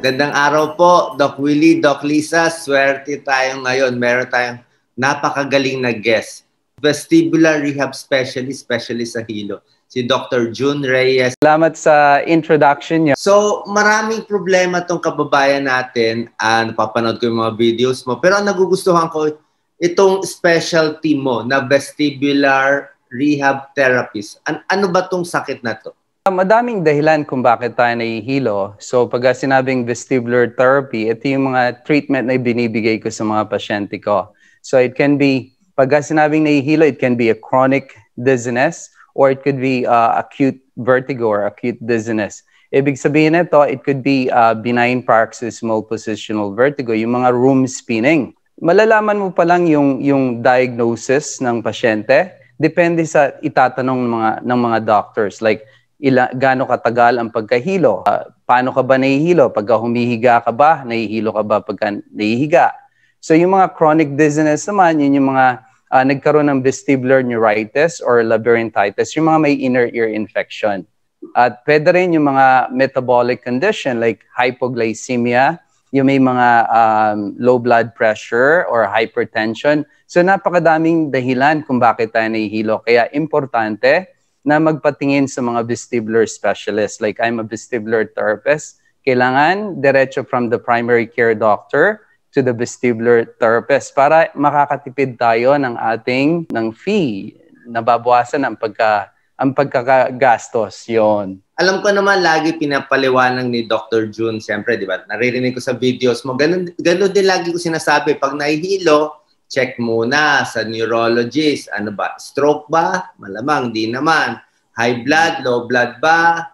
Magandang araw po, Doc Willie, Doc Lisa. Swerte tayo ngayon. Meron tayong napakagaling na guest. Vestibular Rehab Specialist, specialist sa Hilo. Si Dr. June Reyes. Salamat sa introduction niyo. So, maraming problema tong kababayan natin. Uh, napapanood ko yung mga videos mo. Pero ang nagugustuhan ko, itong specialty mo na vestibular rehab therapist. An- ano ba tong sakit na to? madaming dahilan kung bakit tayo nahihilo. So pag sinabing vestibular therapy, ito yung mga treatment na binibigay ko sa mga pasyente ko. So it can be, pag sinabing nahihilo, it can be a chronic dizziness or it could be uh, acute vertigo or acute dizziness. Ibig sabihin nito, it could be uh, benign paroxysmal positional vertigo, yung mga room spinning. Malalaman mo pa lang yung, yung diagnosis ng pasyente depende sa itatanong ng mga ng mga doctors like ila, gaano katagal ang pagkahilo? Uh, paano ka ba nahihilo? Pagka humihiga ka ba? Nahihilo ka ba pagka nahihiga? So yung mga chronic dizziness naman, yun yung mga uh, nagkaroon ng vestibular neuritis or labyrinthitis, yung mga may inner ear infection. At pwede rin yung mga metabolic condition like hypoglycemia, yung may mga um, low blood pressure or hypertension. So napakadaming dahilan kung bakit tayo nahihilo. Kaya importante na magpatingin sa mga vestibular specialist. Like I'm a vestibular therapist. Kailangan diretso from the primary care doctor to the vestibular therapist para makakatipid tayo ng ating ng fee. Nababawasan ang pagka ang pagkakagastos yon. Alam ko naman lagi pinapaliwanag ni Dr. June, siyempre, di ba? Naririnig ko sa videos mo. Ganun, ganun din lagi ko sinasabi. Pag nahihilo, check muna sa neurologist. Ano ba? Stroke ba? Malamang, di naman. High blood, low blood ba?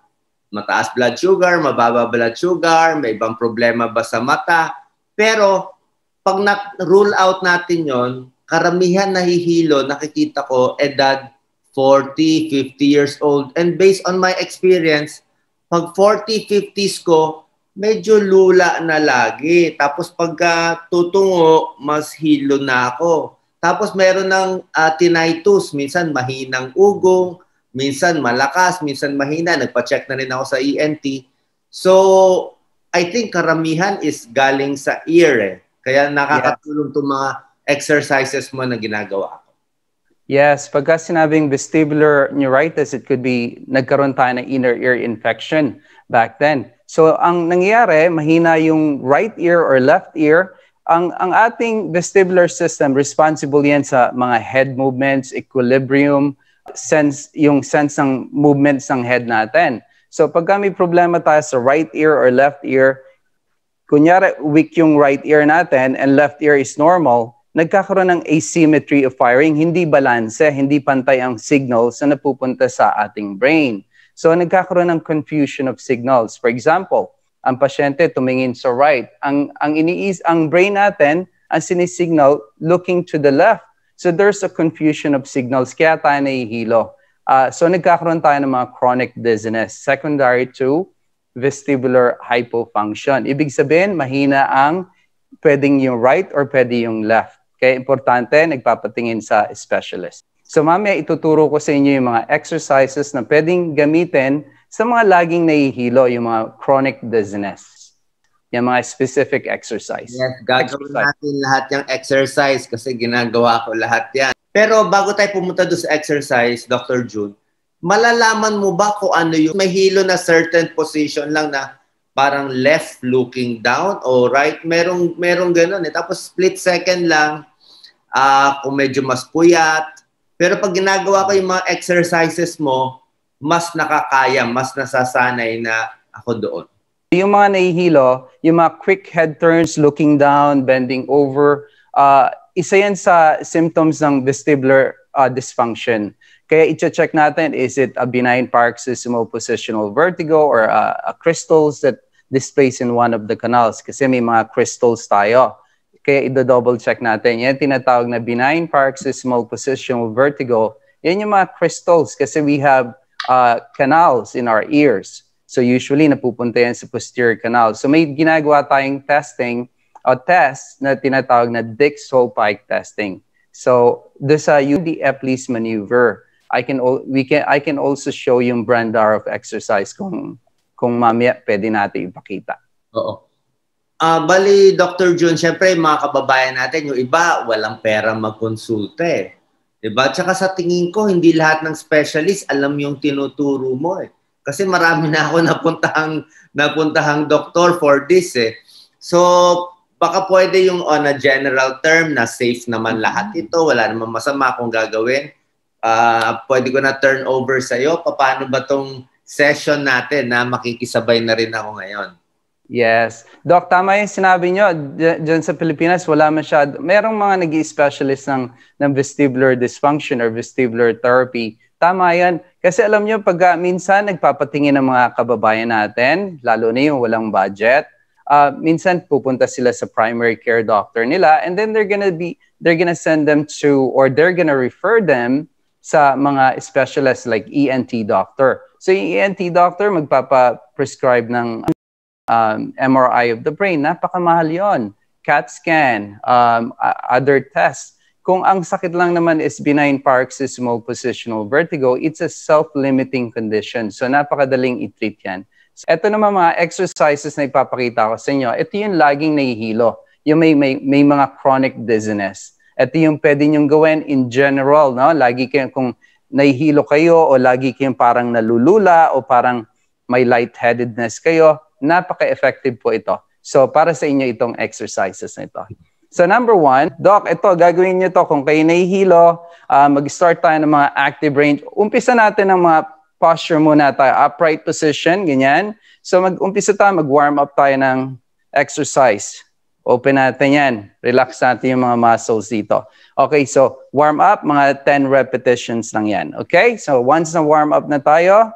Mataas blood sugar, mababa blood sugar, may ibang problema ba sa mata? Pero, pag na-rule out natin yon karamihan nahihilo, nakikita ko, edad 40, 50 years old. And based on my experience, pag 40, 50s ko, medyo lula na lagi. Tapos pagka tutungo, mas hilo na ako. Tapos meron ng uh, tinnitus, minsan mahinang ugong, minsan malakas, minsan mahina. Nagpa-check na rin ako sa ENT. So, I think karamihan is galing sa ear eh. Kaya nakakatulong yeah. mga exercises mo na ginagawa ko. Yes, pagka sinabing vestibular neuritis, it could be nagkaroon tayo ng inner ear infection back then. So ang nangyayari, mahina yung right ear or left ear. Ang, ang ating vestibular system, responsible yan sa mga head movements, equilibrium, sense, yung sense ng movements ng head natin. So pagka may problema tayo sa right ear or left ear, kunyari weak yung right ear natin and left ear is normal, nagkakaroon ng asymmetry of firing, hindi balanse, hindi pantay ang signal sa napupunta sa ating brain. So nagkakaroon ng confusion of signals. For example, ang pasyente tumingin sa right. Ang, ang, iniis, ang brain natin, ang sinisignal, looking to the left. So there's a confusion of signals, kaya tayo nahihilo. Uh, so nagkakaroon tayo ng mga chronic dizziness, secondary to vestibular hypofunction. Ibig sabihin, mahina ang pwedeng yung right or pwede yung left. Kaya importante, nagpapatingin sa specialist. So mamaya ituturo ko sa inyo yung mga exercises na pwedeng gamitin sa mga laging nahihilo, yung mga chronic dizziness. Yung mga specific exercise. Yes, gagawin exercise. natin lahat yung exercise kasi ginagawa ko lahat yan. Pero bago tayo pumunta doon sa exercise, Dr. June, malalaman mo ba kung ano yung mahilo na certain position lang na parang left looking down o right? Merong, merong ganun eh. Tapos split second lang, uh, kung medyo mas puyat, pero pag ginagawa ko yung mga exercises mo, mas nakakaya, mas nasasanay na ako doon. Yung mga nahihilo, yung mga quick head turns, looking down, bending over, uh, isa yan sa symptoms ng vestibular uh, dysfunction. Kaya i-check natin, is it a benign paroxysmal positional vertigo or uh, a crystals that displays in one of the canals? Kasi may mga crystals tayo. Kaya i-double check natin. Yan tinatawag na benign paroxysmal positional vertigo. Yan yung mga crystals kasi we have uh, canals in our ears. So usually napupunta yan sa posterior canal. So may ginagawa tayong testing o test na tinatawag na Dick's Holpike testing. So this uh, UDF-Lee's maneuver, I can we can I can also show yung Brandar of exercise kung kung mamaya pwede natin ipakita. Oo. Uh, bali, Dr. June, syempre, mga kababayan natin, yung iba, walang pera magkonsulta eh. Diba? Tsaka sa tingin ko, hindi lahat ng specialist alam yung tinuturo mo eh. Kasi marami na ako napuntahang, napuntahang doktor for this eh. So, baka pwede yung on a general term na safe naman lahat mm-hmm. ito, wala namang masama kung gagawin. Uh, pwede ko na turn over sa'yo. Paano ba tong session natin na makikisabay na rin ako ngayon? Yes. Doc, tama yung sinabi nyo. Diyan sa Pilipinas, wala masyado. Merong mga nag specialist ng, ng vestibular dysfunction or vestibular therapy. Tama yan. Kasi alam nyo, pag ah, minsan nagpapatingin ng mga kababayan natin, lalo na yung walang budget, uh, minsan pupunta sila sa primary care doctor nila and then they're gonna be they're gonna send them to or they're gonna refer them sa mga specialists like ENT doctor. So yung ENT doctor magpapa-prescribe ng um, MRI of the brain. Napakamahal yon. CAT scan, um, other tests. Kung ang sakit lang naman is benign paroxysmal positional vertigo, it's a self-limiting condition. So napakadaling i-treat yan. So, ito naman mga exercises na ipapakita ko sa inyo. Ito yung laging nahihilo. Yung may, may, may mga chronic dizziness. Ito yung pwede niyong gawin in general. No? Lagi kayong kung nahihilo kayo o lagi kayong parang nalulula o parang may lightheadedness kayo, Napaka-effective po ito. So para sa inyo itong exercises na ito. So number one, Doc, ito, gagawin nyo to kung kayo nahihilo, uh, mag-start tayo ng mga active range. Umpisa natin ng mga posture muna tayo, upright position, ganyan. So mag-umpisa tayo, mag-warm up tayo ng exercise. Open natin yan. Relax natin yung mga muscles dito. Okay, so warm up, mga 10 repetitions lang yan. Okay, so once na warm up na tayo,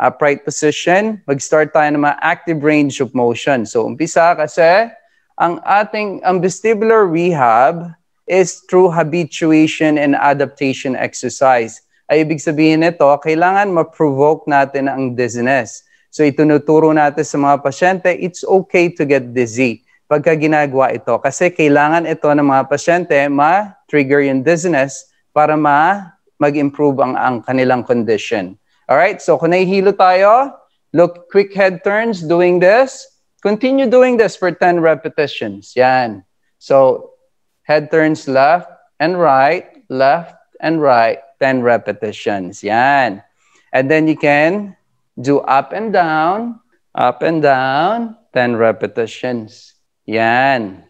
upright position, mag-start tayo ng mga active range of motion. So umpisa kasi ang ating ang vestibular rehab is through habituation and adaptation exercise. Ay ibig sabihin nito, kailangan ma-provoke natin ang dizziness. So itunuturo natin sa mga pasyente, it's okay to get dizzy pagka ginagawa ito. Kasi kailangan ito ng mga pasyente ma-trigger yung dizziness para ma mag-improve ang, ang kanilang condition. All right, so kung nahihilo tayo, look, quick head turns doing this. Continue doing this for 10 repetitions. Yan. So, head turns left and right, left and right, 10 repetitions. Yan. And then you can do up and down, up and down, 10 repetitions. Yan.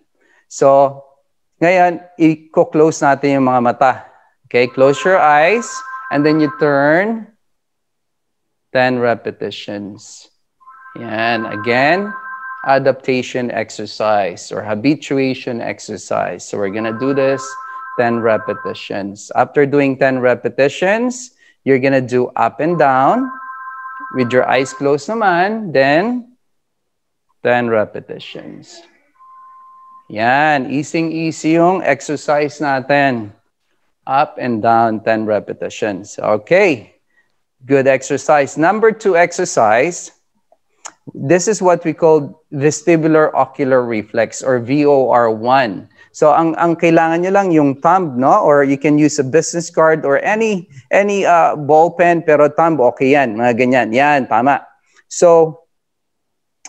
So, ngayon, i-close natin yung mga mata. Okay, close your eyes and then you turn 10 repetitions. And again, adaptation exercise or habituation exercise. So we're gonna do this 10 repetitions. After doing 10 repetitions, you're gonna do up and down with your eyes closed naman, then 10 repetitions. Yan, easing-easy yung exercise natin. Up and down, 10 repetitions. Okay. Good exercise. Number two exercise, this is what we call vestibular ocular reflex or VOR1. So ang ang kailangan niyo lang yung thumb no or you can use a business card or any any uh, ball pen pero thumb okay yan mga ganyan yan tama. So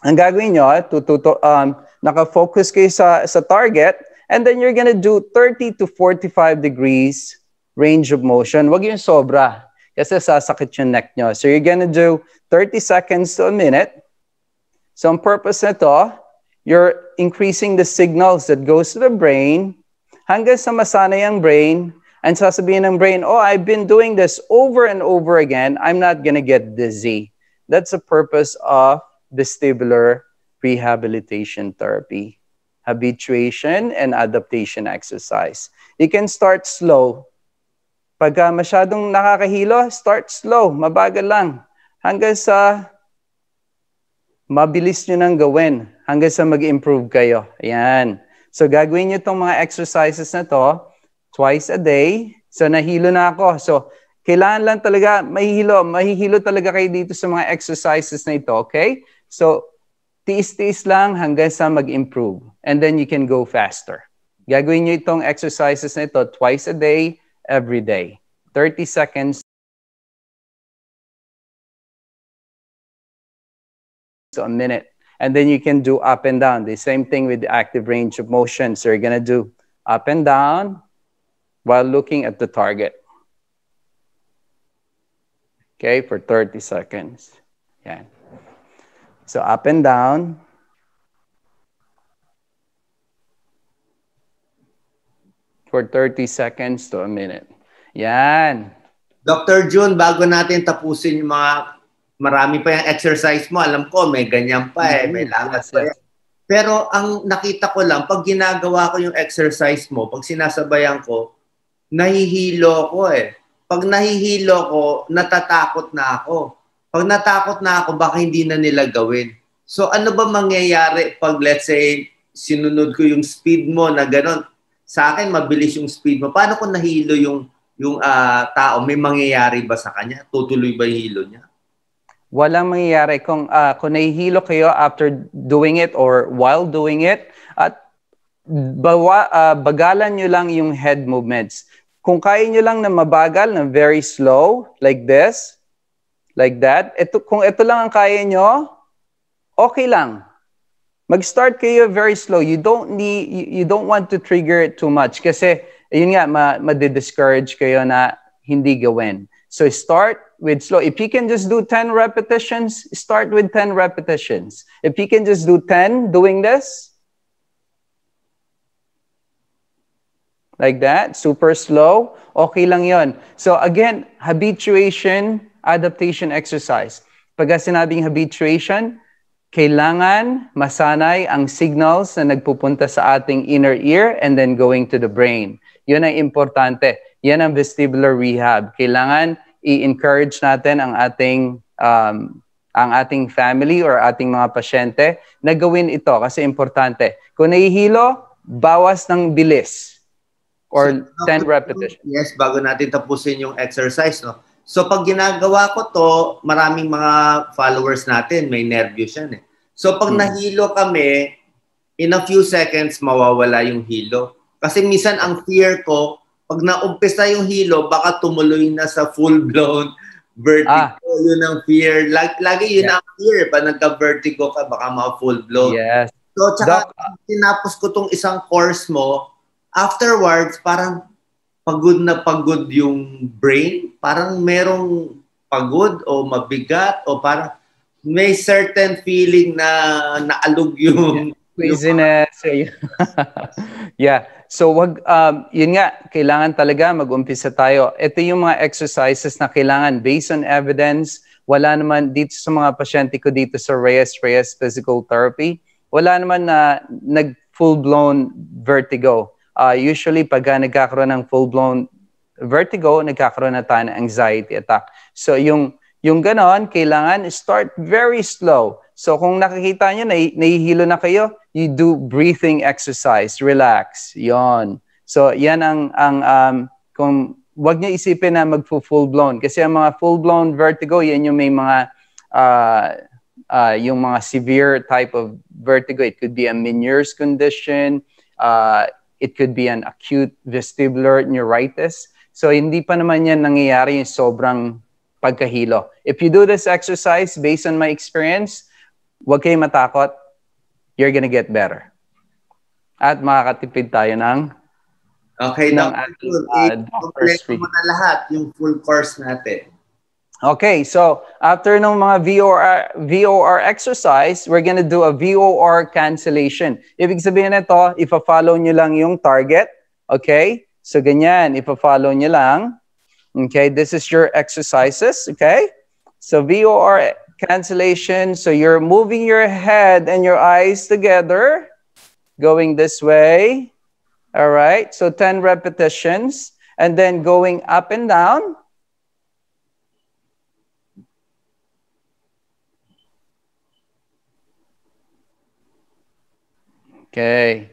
ang gagawin niyo to, um naka-focus kayo sa sa target and then you're gonna do 30 to 45 degrees range of motion. Huwag yung sobra kasi sasakit yung neck nyo. So you're gonna do 30 seconds to a minute. So ang purpose nito, you're increasing the signals that goes to the brain hanggang sa masanay ang brain and sasabihin ng brain, oh, I've been doing this over and over again. I'm not gonna get dizzy. That's the purpose of vestibular rehabilitation therapy, habituation and adaptation exercise. You can start slow pag uh, masyadong nakakahilo, start slow, mabagal lang. Hanggang sa mabilis nyo nang gawin. Hanggang sa mag-improve kayo. Ayan. So gagawin nyo itong mga exercises na to twice a day. So nahilo na ako. So kailangan lang talaga mahihilo. Mahihilo talaga kayo dito sa mga exercises na ito. Okay? So tiis-tiis lang hanggang sa mag-improve. And then you can go faster. Gagawin nyo itong exercises na ito twice a day every day. 30 seconds to a minute. And then you can do up and down. The same thing with the active range of motion. So you're going to do up and down while looking at the target. Okay, for 30 seconds. Yeah. So up and down. for 30 seconds to a minute. Yan. Dr. June, bago natin tapusin yung mga marami pa yung exercise mo, alam ko may ganyan pa eh, may mm-hmm. langas pa yan. Pero ang nakita ko lang, pag ginagawa ko yung exercise mo, pag sinasabayan ko, nahihilo ko eh. Pag nahihilo ko, natatakot na ako. Pag natakot na ako, baka hindi na nila gawin. So ano ba mangyayari pag let's say sinunod ko yung speed mo na gano'n? sa akin mabilis yung speed mo. Paano kung nahilo yung yung uh, tao, may mangyayari ba sa kanya? Tutuloy ba yung hilo niya? Walang mangyayari kung uh, kung nahihilo kayo after doing it or while doing it at bawa, uh, bagalan niyo lang yung head movements. Kung kaya niyo lang na mabagal na very slow like this, like that, ito kung ito lang ang kaya niyo, okay lang mag-start kayo very slow. You don't need you, you don't want to trigger it too much kasi yun nga ma, ma-discourage kayo na hindi gawin. So start with slow. If you can just do 10 repetitions, start with 10 repetitions. If you can just do 10 doing this like that, super slow, okay lang 'yon. So again, habituation, adaptation exercise. Pag sinabing habituation, kailangan masanay ang signals na nagpupunta sa ating inner ear and then going to the brain. Yun ang importante. Yan ang vestibular rehab. Kailangan i-encourage natin ang ating um, ang ating family or ating mga pasyente na gawin ito kasi importante. Kung nahihilo, bawas ng bilis or so, 10 repetitions. Yes, bago natin tapusin yung exercise, no? So pag ginagawa ko to, maraming mga followers natin, may nervous yan eh. So pag hmm. nahilo kami, in a few seconds, mawawala yung hilo. Kasi minsan ang fear ko, pag naumpisa yung hilo, baka tumuloy na sa full-blown vertigo. Ah. Yun ang fear. Lag, lagi yun yeah. ang fear. Eh. Pag nagka-vertigo ka, baka mga full-blown. Yes. So, tsaka Doc, tinapos ko tong isang course mo, afterwards, parang pagod na pagod yung brain, parang merong pagod o mabigat o parang may certain feeling na naalog yung craziness. Yung... Eh. yeah. So wag um, yun nga kailangan talaga mag-umpisa tayo. Ito yung mga exercises na kailangan based on evidence. Wala naman dito sa mga pasyente ko dito sa Reyes Reyes Physical Therapy, wala naman na nag full blown vertigo uh, usually pag nagkakaroon ng full-blown vertigo, nagkakaroon na tayo ng anxiety attack. So yung, yung ganon, kailangan start very slow. So kung nakikita nyo, nai, nahihilo na kayo, you do breathing exercise, relax, yon. So yan ang, ang um, kung wag nyo isipin na magpo full blown kasi ang mga full blown vertigo yan yung may mga uh, uh, yung mga severe type of vertigo it could be a Meniere's condition uh, It could be an acute vestibular neuritis. So hindi pa naman yan nangyayari yung sobrang pagkahilo. If you do this exercise based on my experience, huwag kayong matakot. You're gonna get better. At makakatipid tayo ng Okay, ng doctor, ating, uh, doctor's fee. mo na lahat yung full course natin. Okay, so after ng mga VOR, VOR exercise, we're gonna do a VOR cancellation. Ibig sabihin nito, ipa-follow nyo lang yung target. Okay? So ganyan, ipa-follow nyo lang. Okay, this is your exercises. Okay? So VOR cancellation. So you're moving your head and your eyes together. Going this way. All right, so 10 repetitions. And then going up and down. Okay.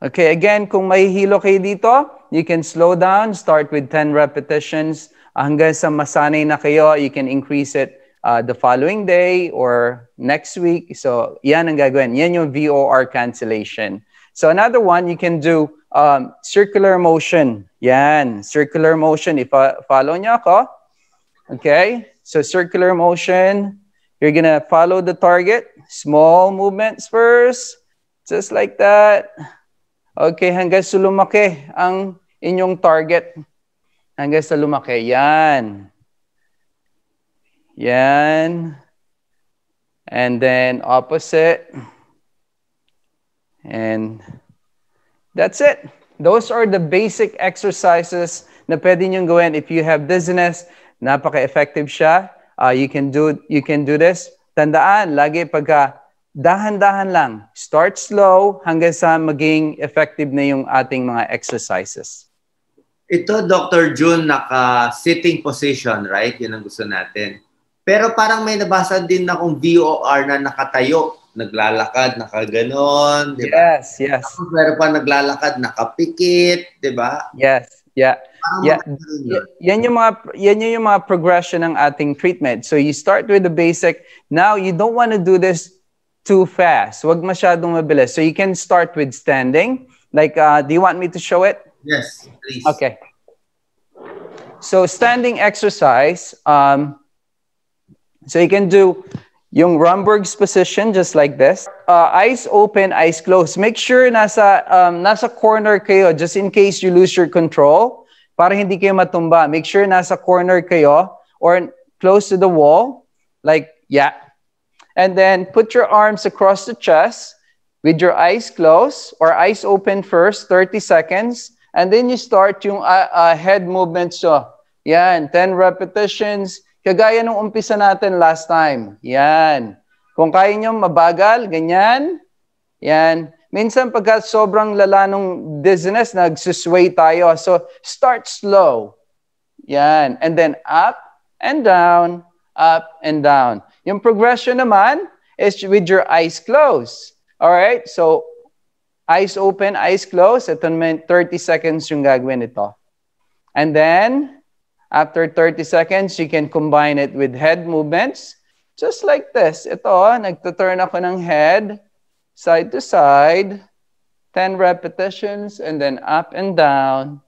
Okay, again, kung may hilo kayo dito, you can slow down, start with 10 repetitions. Hanggang sa masanay na kayo, you can increase it uh, the following day or next week. So, yan ang gagawin. Yan yung VOR cancellation. So, another one, you can do um, circular motion. Yan, circular motion. If follow niyo ako. Okay, so circular motion. You're gonna follow the target. Small movements first. Just like that. Okay, hanggang sa lumaki ang inyong target. Hanggang sa lumaki. Yan. Yan. And then opposite. And that's it. Those are the basic exercises na pwede niyong gawin if you have dizziness. Napaka-effective siya. Uh, you can do you can do this. Tandaan, lagi pagka dahan-dahan lang. Start slow hanggang sa maging effective na yung ating mga exercises. Ito, Dr. June, naka-sitting position, right? Yun ang gusto natin. Pero parang may nabasa din na kung VOR na nakatayo, naglalakad, nakaganon, di ba? Yes, yes. Tapos meron pa naglalakad, nakapikit, di ba? Yes, yeah. yeah. yan yung mga yan yung mga progression ng ating treatment. So you start with the basic. Now you don't want to do this too fast. Wag masyadong mabilis. So you can start with standing. Like, uh, do you want me to show it? Yes, please. Okay. So standing exercise, um, so you can do yung Rumberg's position just like this. Uh, eyes open, eyes closed. Make sure nasa, um, nasa corner kayo just in case you lose your control para hindi kayo matumba. Make sure nasa corner kayo or close to the wall. Like, yeah, And then put your arms across the chest with your eyes closed or eyes open first, 30 seconds. And then you start yung uh, uh, head movements So, Yan, 10 repetitions. Kagaya nung umpisa natin last time. Yan. Kung kaya nyo mabagal, ganyan. Yan. Minsan pagka sobrang lala nung dizziness, nagsusway tayo. So start slow. Yan. And then up and down up and down. Yung progression naman is with your eyes closed. All right? So, eyes open, eyes closed. Ito naman, 30 seconds yung gagawin ito. And then, after 30 seconds, you can combine it with head movements. Just like this. Ito, nagtuturn ako ng head, side to side, 10 repetitions, and then up and down,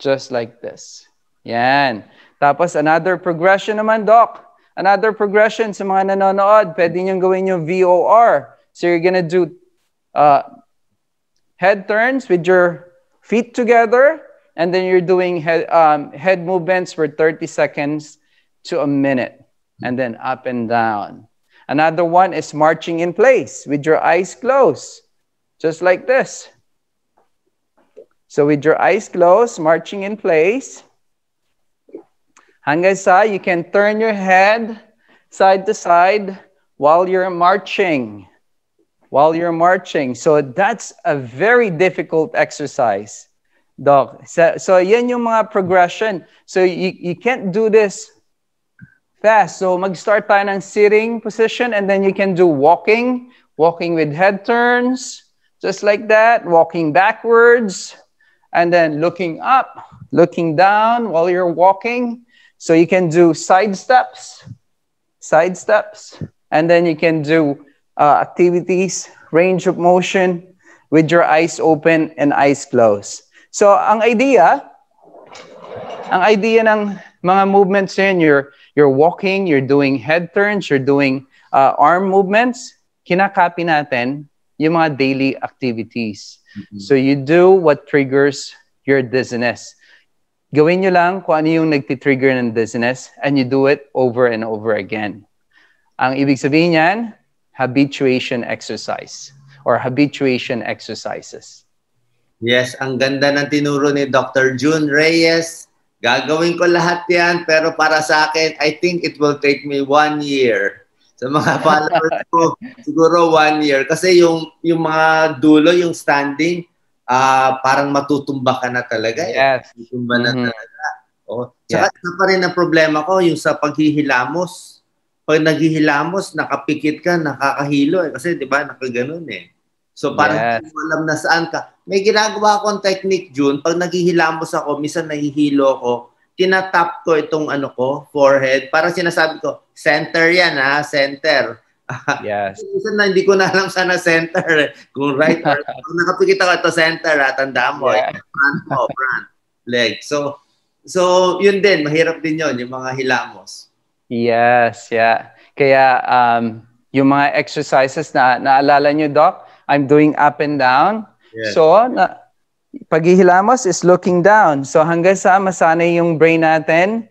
just like this. Yan. Tapos another progression naman, Doc. Another progression sa mga nanonood, pwede niyong gawin yung VOR. So you're gonna do uh, head turns with your feet together, and then you're doing head, um, head movements for 30 seconds to a minute, and then up and down. Another one is marching in place with your eyes closed, just like this. So with your eyes closed, marching in place, Hanggang sa, you can turn your head side to side while you're marching. While you're marching. So that's a very difficult exercise, dog. So, so yan yung mga progression. So you, you can't do this fast. So mag-start tayo ng sitting position and then you can do walking. Walking with head turns, just like that. Walking backwards and then looking up, looking down while you're walking. So you can do side steps, side steps, and then you can do uh, activities, range of motion with your eyes open and eyes closed. So ang idea, ang idea ng mga movements yan, you're, you're walking, you're doing head turns, you're doing uh, arm movements, kinakopy natin yung mga daily activities. Mm -hmm. So you do what triggers your dizziness. Gawin nyo lang kung ano yung nagtitrigger ng dizziness and you do it over and over again. Ang ibig sabihin niyan, habituation exercise or habituation exercises. Yes, ang ganda ng tinuro ni Dr. June Reyes. Gagawin ko lahat yan, pero para sa akin, I think it will take me one year. Sa mga followers ko, siguro one year. Kasi yung, yung mga dulo, yung standing, uh, parang matutumba ka na talaga. Eh. Yes. Eh. Matutumba mm-hmm. na talaga. Oh. Saka isa pa rin ang problema ko, yung sa paghihilamos. Pag naghihilamos, nakapikit ka, nakakahilo. Eh. Kasi di ba, nakaganon eh. So parang yes. hindi mo alam na saan ka. May ginagawa akong technique, June. Pag naghihilamos ako, minsan nahihilo ako, tinatap ko itong ano ko, forehead. Parang sinasabi ko, center yan ha, center. Yes. Minsan na hindi ko na alam sana center. Eh. Kung right or kung nakapikita ko ito center, ha, ah. tandaan mo. Yeah. mo, front. Leg. So, so yun din. Mahirap din yun, yung mga hilamos. Yes, yeah. Kaya um, yung mga exercises na naalala nyo, Doc, I'm doing up and down. Yes. So, na, paghihilamos is looking down. So hanggang sa masanay yung brain natin,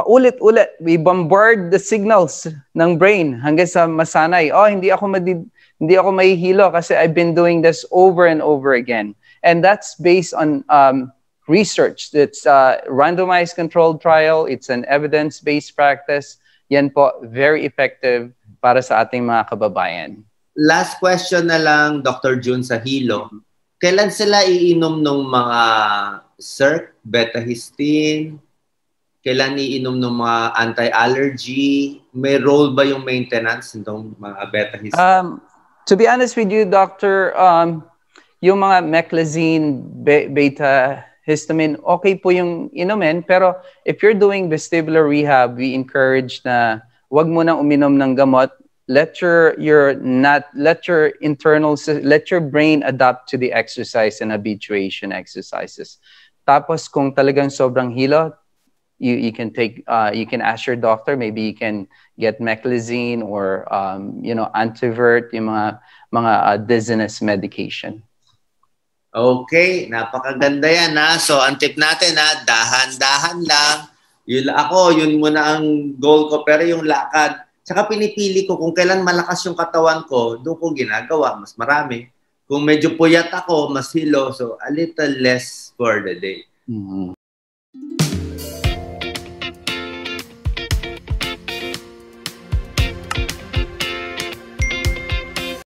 paulit-ulit, we bombard the signals ng brain hanggang sa masanay. Oh, hindi ako madid hindi ako mahihilo kasi I've been doing this over and over again. And that's based on um, research. It's a randomized controlled trial. It's an evidence-based practice. Yan po, very effective para sa ating mga kababayan. Last question na lang, Dr. June sa hilo. Kailan sila iinom ng mga CERC, beta-histine, kailan iinom ng mga anti-allergy? May role ba yung maintenance ng mga beta histamine? Um, to be honest with you, doctor, um, yung mga meclizine, be- beta histamine, okay po yung inumin. Pero if you're doing vestibular rehab, we encourage na wag mo na uminom ng gamot. Let your, your not let your internal let your brain adapt to the exercise and habituation exercises. Tapos kung talagang sobrang hilo, you, you can take uh, you can ask your doctor maybe you can get meclizine or um, you know antivert yung mga mga uh, dizziness medication Okay, napakaganda yan ha. So ang tip natin ha, dahan-dahan lang. Yun ako, yun muna ang goal ko pero yung lakad. Saka pinipili ko kung kailan malakas yung katawan ko, doon ko ginagawa, mas marami. Kung medyo puyat ako, mas hilo, so a little less for the day. Mm-hmm.